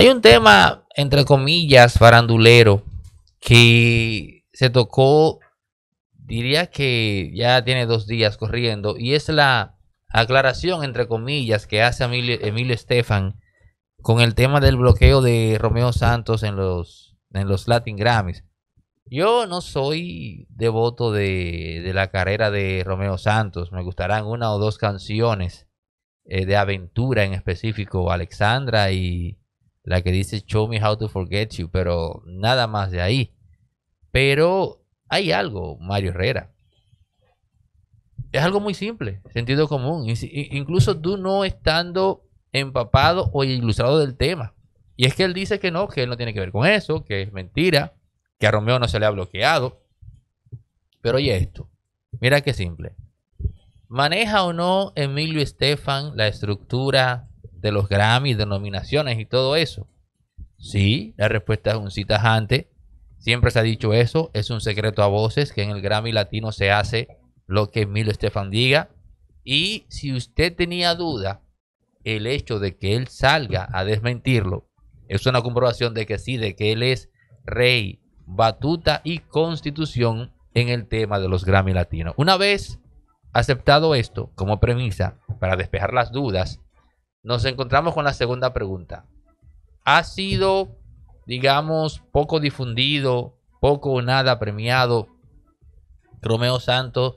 Hay un tema, entre comillas, farandulero, que se tocó, diría que ya tiene dos días corriendo, y es la aclaración, entre comillas, que hace Emilio, Estefan con el tema del bloqueo de Romeo Santos en los, en los Latin Grammys. Yo no soy devoto de la carrera de Romeo Santos, me gustarán una o dos canciones eh, de aventura en específico, Alexandra y la que dice Show me how to forget you, pero nada más de ahí. Pero hay algo, Mario Herrera. Es algo muy simple, sentido común, incluso tú no estando empapado o ilustrado del tema. Y es que él dice que no, que él no tiene que ver con eso, que es mentira, que a Romeo no se le ha bloqueado. Pero oye esto, mira qué simple. ¿Maneja o no Emilio Estefan la estructura de los Grammy denominaciones y todo eso? Sí, la respuesta es un sí Siempre se ha dicho eso, es un secreto a voces que en el Grammy Latino se hace lo que Emilio Estefan diga. Y si usted tenía duda, el hecho de que él salga a desmentirlo es una comprobación de que sí, de que él es rey, batuta y constitución en el tema de los Grammy Latinos. Una vez aceptado esto como premisa para despejar las dudas, nos encontramos con la segunda pregunta. ¿Ha sido, digamos, poco difundido, poco o nada premiado Romeo Santos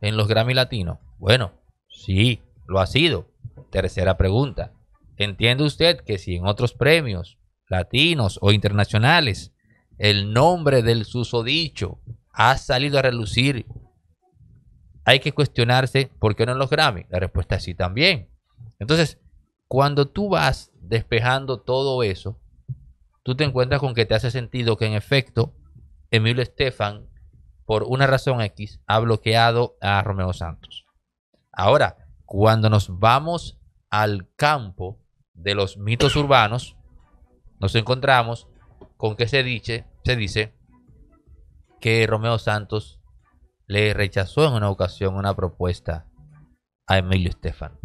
en los Grammy Latinos? Bueno, sí, lo ha sido. Tercera pregunta. ¿Entiende usted que si en otros premios latinos o internacionales el nombre del susodicho ha salido a relucir, hay que cuestionarse por qué no en los Grammy? La respuesta es sí también. Entonces, cuando tú vas despejando todo eso, tú te encuentras con que te hace sentido que en efecto Emilio Estefan, por una razón X, ha bloqueado a Romeo Santos. Ahora, cuando nos vamos al campo de los mitos urbanos, nos encontramos con que se dice, se dice que Romeo Santos le rechazó en una ocasión una propuesta a Emilio Estefan.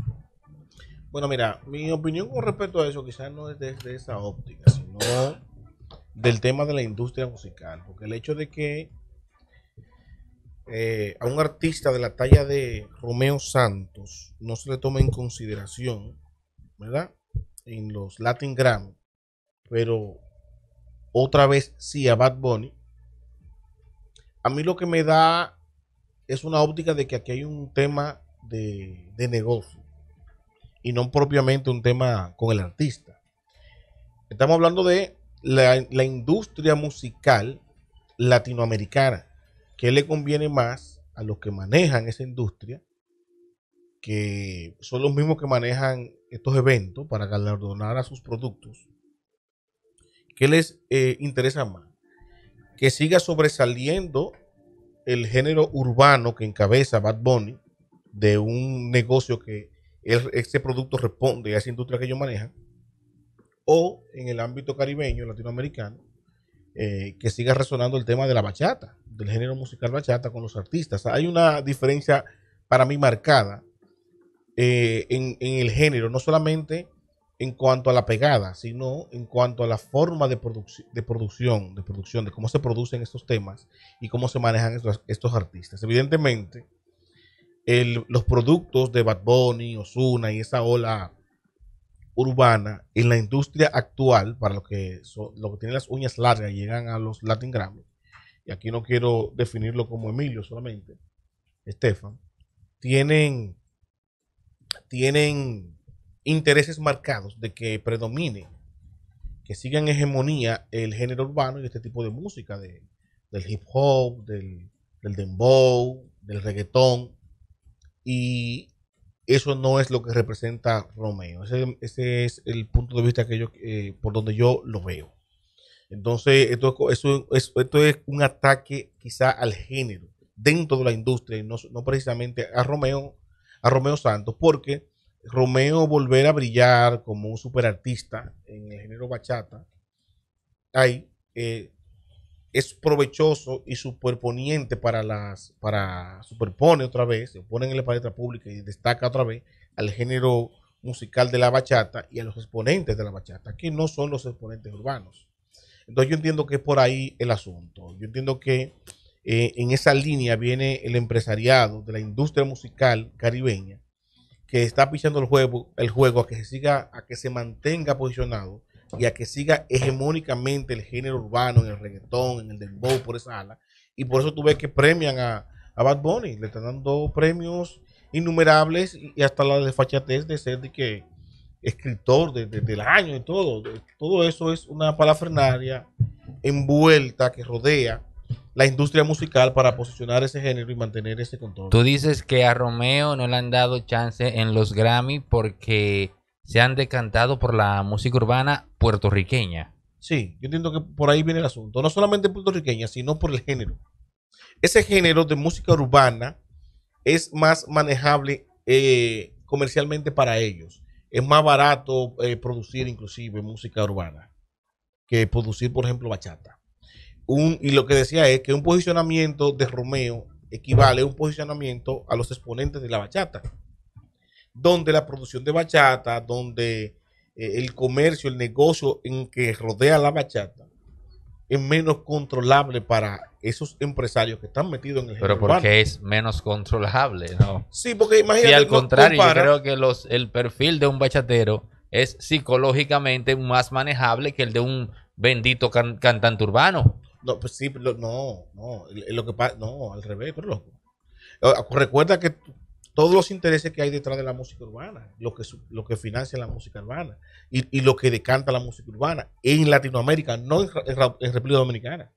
Bueno, mira, mi opinión con respecto a eso quizás no es desde esa óptica, sino del tema de la industria musical, porque el hecho de que eh, a un artista de la talla de Romeo Santos no se le tome en consideración, ¿verdad? En los Latin Grammy, pero otra vez sí a Bad Bunny, a mí lo que me da es una óptica de que aquí hay un tema de, de negocio y no propiamente un tema con el artista. Estamos hablando de la, industria musical latinoamericana. ¿Qué le conviene más a los que manejan esa industria? Que son los mismos que manejan estos eventos para galardonar a sus productos. ¿Qué les eh, interesa más? Que siga sobresaliendo el género urbano que encabeza Bad Bunny de un negocio que ese este producto responde a esa industria que ellos manejan, o en el ámbito caribeño, latinoamericano, eh, que siga resonando el tema de la bachata, del género musical bachata con los artistas. Hay una diferencia para mí marcada eh, en, el género, no solamente en cuanto a la pegada, sino en cuanto a la forma de, de, producción, de producción, de cómo se producen estos temas y cómo se manejan estos artistas. Evidentemente, los productos de Bad Bunny, Osuna y esa ola urbana en la industria actual, para los que, que tienen las uñas largas y llegan a los Latin Grammy, y aquí no quiero definirlo como Emilio solamente, Estefan, tienen, tienen intereses marcados de que predomine, que siga en hegemonía el género urbano y este tipo de música, del hip hop, del, del dembow, del reggaetón, y eso no es lo que representa Romeo. Ese, es el punto de vista que yo, eh, por donde yo lo veo. Entonces, esto, es, esto es un ataque quizá al género dentro de la industria y no, precisamente a Romeo, a Romeo Santos, porque Romeo volver a brillar como un superartista en el género bachata, hay es provechoso y superponiente para las, para, superpone otra vez, se pone en la palestra pública y destaca otra vez al género musical de la bachata y a los exponentes de la bachata, que no son los exponentes urbanos. Entonces yo entiendo que es por ahí el asunto. Yo entiendo que eh, en esa línea viene el empresariado de la industria musical caribeña, que está pichando el juego, el juego a que se siga, a que se mantenga posicionado y a que siga hegemónicamente el género urbano en el reggaetón, en el dembow, por esa ala. Y por eso tú ves que premian a, a Bad Bunny, le están dando premios innumerables y hasta la desfachatez de ser de que escritor de, de, del año y todo. Todo eso es una palafrenaria envuelta que rodea la industria musical para posicionar ese género y mantener ese control. Tú dices que a Romeo no le han dado chance en los Grammy porque se han decantado por la música urbana puertorriqueña. Sí, yo entiendo que por ahí viene el asunto. No solamente puertorriqueña, sino por el género. Ese género de música urbana es más manejable eh, comercialmente para ellos. Es más barato eh, producir inclusive música urbana que producir, por ejemplo, bachata. y lo que decía es que un posicionamiento de Romeo equivale a un posicionamiento a los exponentes de la bachata donde la producción de bachata, donde eh, el comercio, el negocio en que rodea la bachata, es menos controlable para esos empresarios que están metidos en el Pero porque es menos controlable, ¿no? Sí, porque imagínate. Y al contrario, yo creo que los, el perfil de un bachatero es psicológicamente más manejable que el de un bendito cantante urbano. No, pues sí, no, no, lo que no, al revés, pero loco. Recuerda que todos los intereses que hay detrás de la música urbana, lo que, lo que financia la música urbana y, lo que decanta la música urbana en Latinoamérica, no en, República Dominicana.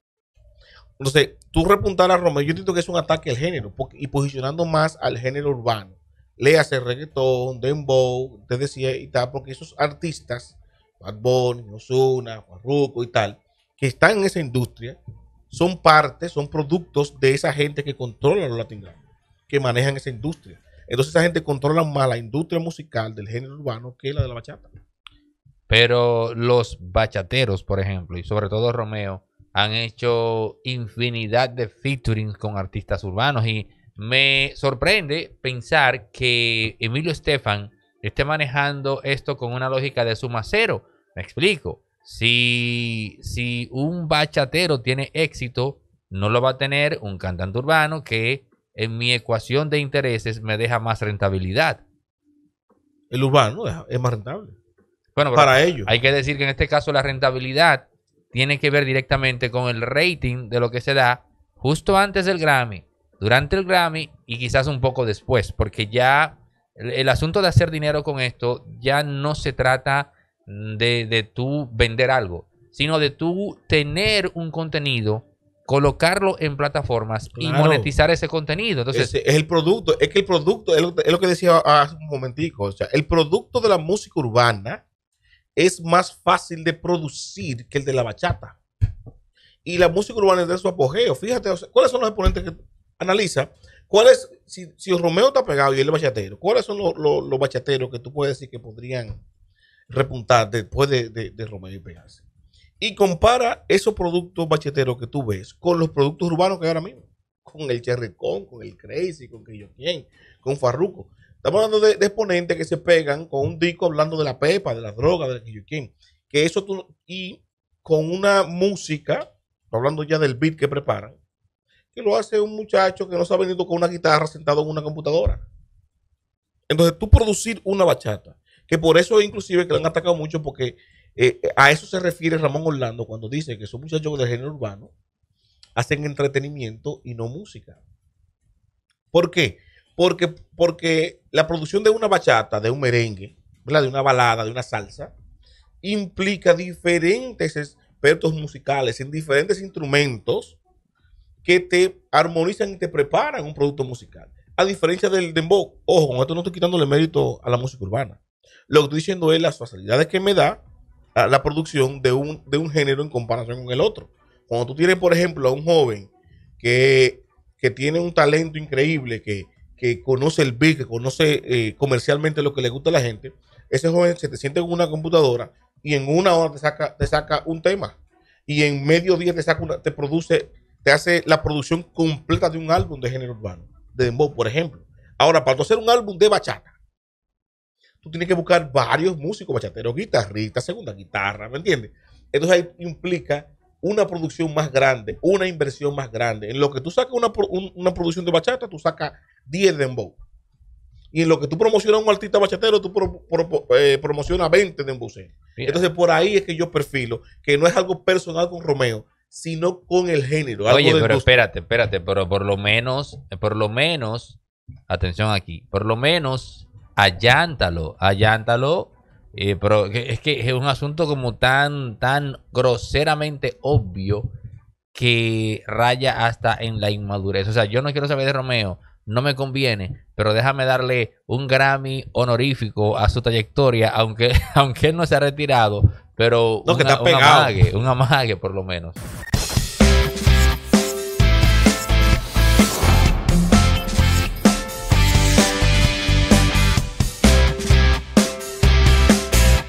Entonces, tú repuntar a Romeo, yo entiendo que es un ataque al género y posicionando más al género urbano. Léase reggaetón, dembow, te decía y tal, porque esos artistas, Bad Bunny, Ozuna, Ruco y tal, que están en esa industria, son parte, son productos de esa gente que controla los latinos, que manejan esa industria. Entonces esa gente controla más la industria musical del género urbano que la de la bachata. Pero los bachateros, por ejemplo, y sobre todo Romeo, han hecho infinidad de featuring con artistas urbanos y me sorprende pensar que Emilio Estefan esté manejando esto con una lógica de suma cero. Me explico. Si, si un bachatero tiene éxito, no lo va a tener un cantante urbano que en mi ecuación de intereses me deja más rentabilidad. El urbano es más rentable. Bueno, para ellos. Hay que decir que en este caso la rentabilidad tiene que ver directamente con el rating de lo que se da justo antes del Grammy, durante el Grammy y quizás un poco después, porque ya el, asunto de hacer dinero con esto ya no se trata de, de tú vender algo, sino de tú tener un contenido colocarlo en plataformas y monetizar ese contenido. Entonces, es el producto, es que el producto, es lo, que decía hace un momentico, o sea, el producto de la música urbana es más fácil de producir que el de la bachata. Y la música urbana es de su apogeo. Fíjate, ¿cuáles son los exponentes que analiza? ¿Cuáles, si, si Romeo está pegado y él es bachatero, cuáles son los, bachateros que tú puedes decir que podrían repuntar después de Romeo y pegarse? y compara esos productos bacheteros que tú ves con los productos urbanos que ahora mismo. Con el Cherry con el Crazy, con que con Farruco. Estamos hablando de, exponentes que se pegan con un disco hablando de la pepa, de la droga, de que Que eso tú, y con una música, hablando ya del beat que preparan, que lo hace un muchacho que no sabe ni con una guitarra sentado en una computadora. Entonces tú producir una bachata, que por eso inclusive que le han atacado mucho porque eh, a eso se refiere Ramón Orlando cuando dice que esos muchachos de género urbano hacen entretenimiento y no música. ¿Por qué? Porque, la producción de una bachata, de un merengue, de una balada, de una salsa, implica diferentes expertos musicales en diferentes instrumentos que te armonizan y te preparan un producto musical. A diferencia del dembow, ojo, con esto no estoy quitándole mérito a la música urbana. Lo que estoy diciendo es las facilidades que me da la producción de un, de un género en comparación con el otro. Cuando tú tienes, por ejemplo, a un joven que, tiene un talento increíble, que, conoce el beat, que conoce eh, comercialmente lo que le gusta a la gente, ese joven se te siente en una computadora y en una hora te saca, te saca un tema. Y en medio día te saca te produce, te hace la producción completa de un álbum de género urbano, de Dembow, por ejemplo. Ahora, para hacer un álbum de bachata, tú tienes que buscar varios músicos, bachateros, guitarristas, segunda guitarra, ¿me entiendes? Entonces ahí implica una producción más grande, una inversión más grande. En lo que tú sacas una, una producción de bachata, tú sacas 10 de dembow. Y en lo que tú promocionas a un artista bachatero, tú eh, promocionas 20 Entonces por ahí es que yo perfilo, que no es algo personal con Romeo, sino con el género. Oye, pero espérate, espérate, pero por lo menos, por lo menos, atención aquí, por lo menos allántalo, allántalo. Eh, pero es que es un asunto como tan, tan groseramente obvio que raya hasta en la inmadurez. O sea, yo no quiero saber de Romeo, no me conviene, pero déjame darle un Grammy honorífico a su trayectoria, aunque, aunque él no se ha retirado, pero no, que un un amague por lo menos.